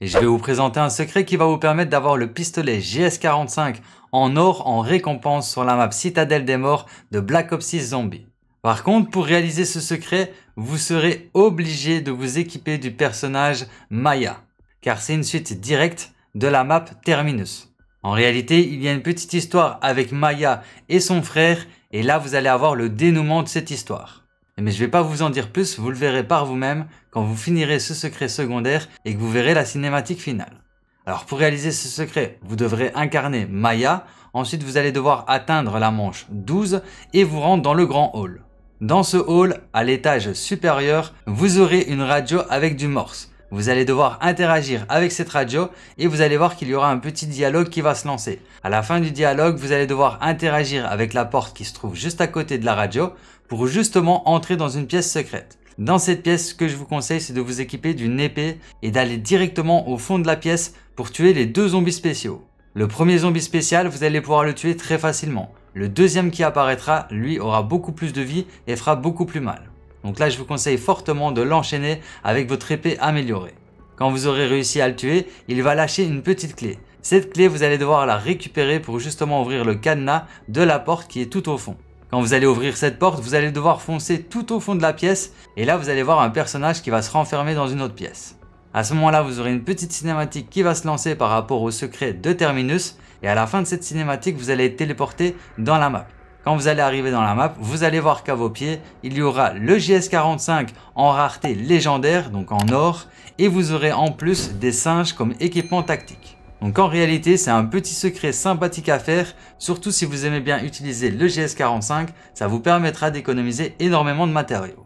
Et je vais vous présenter un secret qui va vous permettre d'avoir le pistolet GS45 en or en récompense sur la map Citadelle des Morts de Black Ops 6 Zombie. Par contre, pour réaliser ce secret, vous serez obligé de vous équiper du personnage Maya, car c'est une suite directe de la map Terminus. En réalité, il y a une petite histoire avec Maya et son frère, et là vous allez avoir le dénouement de cette histoire. Mais je vais pas vous en dire plus, vous le verrez par vous-même quand vous finirez ce secret secondaire et que vous verrez la cinématique finale. Alors pour réaliser ce secret, vous devrez incarner Maya, ensuite vous allez devoir atteindre la manche 12 et vous rendre dans le grand hall. Dans ce hall, à l'étage supérieur, vous aurez une radio avec du morse. Vous allez devoir interagir avec cette radio et vous allez voir qu'il y aura un petit dialogue qui va se lancer. À la fin du dialogue, vous allez devoir interagir avec la porte qui se trouve juste à côté de la radio pour justement entrer dans une pièce secrète. Dans cette pièce, ce que je vous conseille, c'est de vous équiper d'une épée et d'aller directement au fond de la pièce pour tuer les deux zombies spéciaux. Le premier zombie spécial, vous allez pouvoir le tuer très facilement. Le deuxième qui apparaîtra, lui, aura beaucoup plus de vie et fera beaucoup plus mal. Donc là, je vous conseille fortement de l'enchaîner avec votre épée améliorée. Quand vous aurez réussi à le tuer, il va lâcher une petite clé. Cette clé, vous allez devoir la récupérer pour justement ouvrir le cadenas de la porte qui est tout au fond. Quand vous allez ouvrir cette porte, vous allez devoir foncer tout au fond de la pièce et là, vous allez voir un personnage qui va se renfermer dans une autre pièce. À ce moment-là, vous aurez une petite cinématique qui va se lancer par rapport au secret de Terminus et à la fin de cette cinématique, vous allez être téléporté dans la map. Quand vous allez arriver dans la map, vous allez voir qu'à vos pieds, il y aura le GS45 en rareté légendaire, donc en or, et vous aurez en plus des singes comme équipement tactique. Donc en réalité, c'est un petit secret sympathique à faire, surtout si vous aimez bien utiliser le GS45, ça vous permettra d'économiser énormément de matériaux.